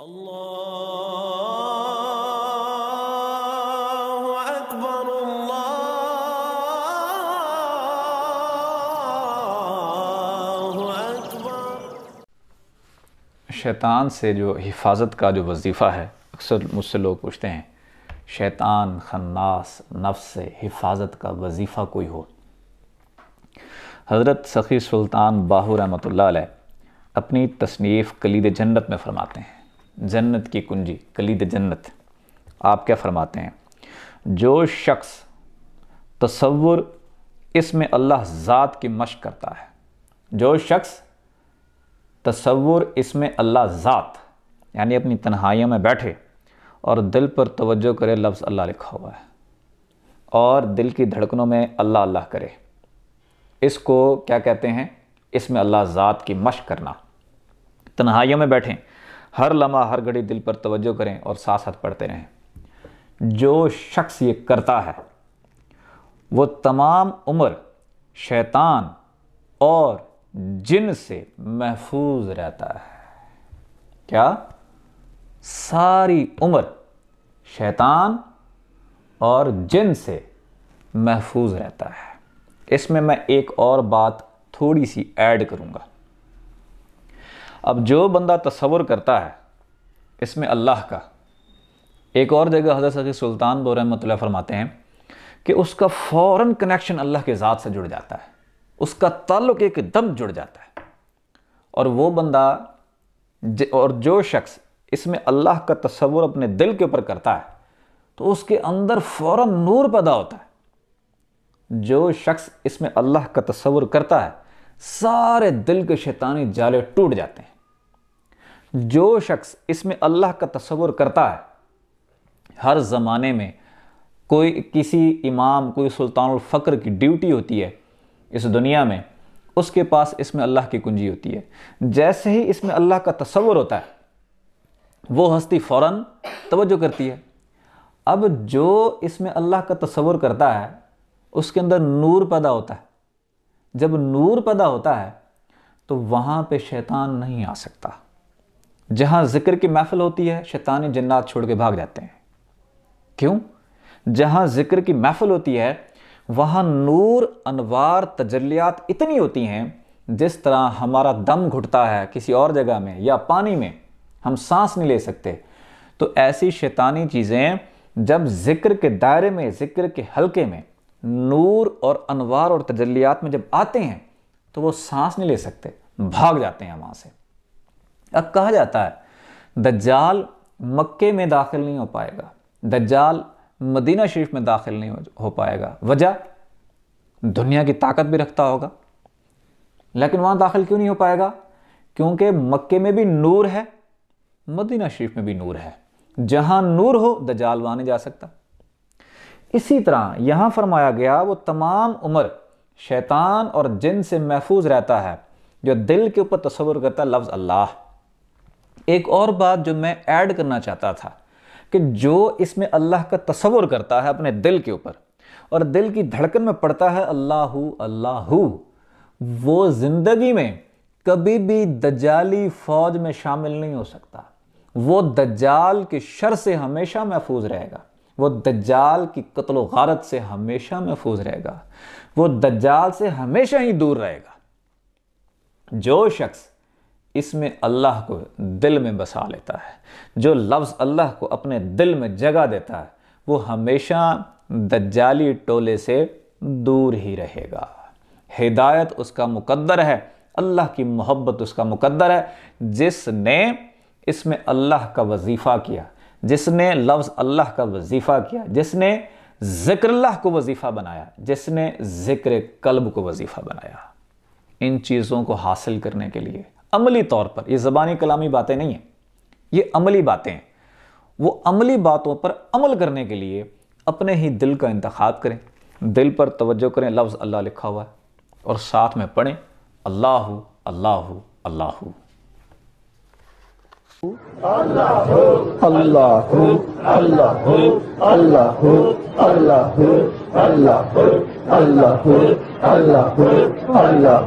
शैतान से जो हिफाजत का जो वजीफ़ा है अक्सर मुझसे लोग पूछते हैं शैतान खन्नास नफ्स से हिफाजत का वजीफ़ा कोई हो हज़रत सखी सुल्तान बाहू रहमत अपनी तसनीफ़ कलीद जन्नत में फ़रमाते हैं जन्नत की कुंजी कलीद जन्नत आप क्या फरमाते हैं जो शख्स तसवुर इसमें अल्लाह ज़ात की मश्क करता है जो शख्स तसवुर इसमें अल्लाह ज़ात यानी अपनी तन्हाइयों में बैठे और दिल पर तवज्जो करे लफ्ज़ अल्लाह लिखा हुआ है और दिल की धड़कनों में अल्लाह अल्लाह करे इसको क्या कहते हैं इसमें अल्लाह ज़ात की मश्क करना तन्हाइयों में बैठें हर लम्हा हर घड़ी दिल पर तवज्जो करें और साथ साथ पढ़ते रहें जो शख्स ये करता है वो तमाम उम्र शैतान और जिन से महफूज रहता है क्या सारी उम्र शैतान और जिन से महफूज रहता है इसमें मैं एक और बात थोड़ी सी ऐड करूँगा अब जो बंदा तस्वुर करता है इसमें अल्लाह का एक और जगह हजरत सखी सुल्तान बोरमत फरमाते हैं कि उसका फ़ौर कनेक्शन अल्लाह के ज़ात से जुड़ जाता है उसका ताल्लुक एकदम जुड़ जाता है और वो बंदा और जो शख्स इसमें अल्लाह का तस्वुर अपने दिल के ऊपर करता है तो उसके अंदर फ़ौर नूर पैदा होता है जो शख्स इसमें अल्लाह का तस्वुर करता है सारे दिल के शैतानी जाले टूट जाते हैं जो शख्स इसमें अल्लाह का तस्वुर करता है हर ज़माने में कोई किसी इमाम कोई सुल्तान फ़क्र की ड्यूटी होती है इस दुनिया में उसके पास इसमें अल्लाह की कुंजी होती है जैसे ही इसमें अल्लाह का तस्वुर होता है वो हस्ती फ़ौर तोज्जो करती है अब जो इसमें अल्लाह का तस्वुर करता है उसके अंदर नूर पैदा होता है जब नूर पैदा होता है तो वहाँ पे शैतान नहीं आ सकता जहां जिक्र की महफिल होती है शैतानी जन्नात छोड़ के भाग जाते हैं क्यों जहां जिक्र की महफिल होती है वहां नूर अनवार तजलियात इतनी होती हैं जिस तरह हमारा दम घुटता है किसी और जगह में या पानी में हम सांस नहीं ले सकते तो ऐसी शैतानी चीज़ें जब जिक्र के दायरे में जिक्र के हलके में नूर और अनवार और तजलियात में जब आते हैं तो वो सांस नहीं ले सकते भाग जाते हैं वहाँ से अब कहा जाता है दज्जाल मक्के में दाखिल नहीं हो पाएगा दज्जाल मदीना शरीफ में दाखिल नहीं हो पाएगा वजह दुनिया की ताकत भी रखता होगा लेकिन वहाँ दाखिल क्यों नहीं हो पाएगा क्योंकि मक्के में भी नूर है मदीना शरीफ में भी नूर है जहाँ नूर हो दजाल वहां नहीं जा सकता इसी तरह यहाँ फरमाया गया वो तमाम उम्र शैतान और जिन से महफूज रहता है जो दिल के ऊपर तस्वुर करता है लफ्ज़ अल्लाह एक और बात जो मैं ऐड करना चाहता था कि जो इसमें अल्लाह का तस्वुर करता है अपने दिल के ऊपर और दिल की धड़कन में पड़ता है अल्लाह अल्लाह वो ज़िंदगी में कभी भी दजाली फ़ौज में शामिल नहीं हो सकता वो दज्जाल के शर से हमेशा महफूज रहेगा वो दज्जाल की कत्ल गारत से हमेशा महफूज रहेगा वो दज्जाल से हमेशा ही दूर रहेगा जो शख्स इसमें अल्लाह को दिल में बसा लेता है जो लफ्ज़ अल्लाह को अपने दिल में जगह देता है वो हमेशा दज्जाली टोले से दूर ही रहेगा हिदायत उसका मुकद्दर है अल्लाह की मोहब्बत उसका मुकद्दर है जिसने इसमें अल्लाह का वजीफ़ा किया जिसने लफ्ज़ अल्लाह का वजीफ़ा किया जिसने अल्लाह को वजीफ़ा बनाया जिसने ज़िक्र कल्ब को वजीफ़ा बनाया इन चीज़ों को हासिल करने के लिए अमली तौर पर ये ज़बानी कलामी बातें नहीं हैं ये अमली बातें हैं वो अमली बातों पर अमल करने के लिए अपने ही दिल का इंतखब करें दिल पर तवज्जो करें लफ्ज़ अल्लाह लिखा हुआ है और साथ में पढ़ें अल्लाह अल्लाह अल्लाह अल्लाह अल्लाह अल्लाह अल्लाह अल्लाह अल्लाह अल्लाह अल्लाह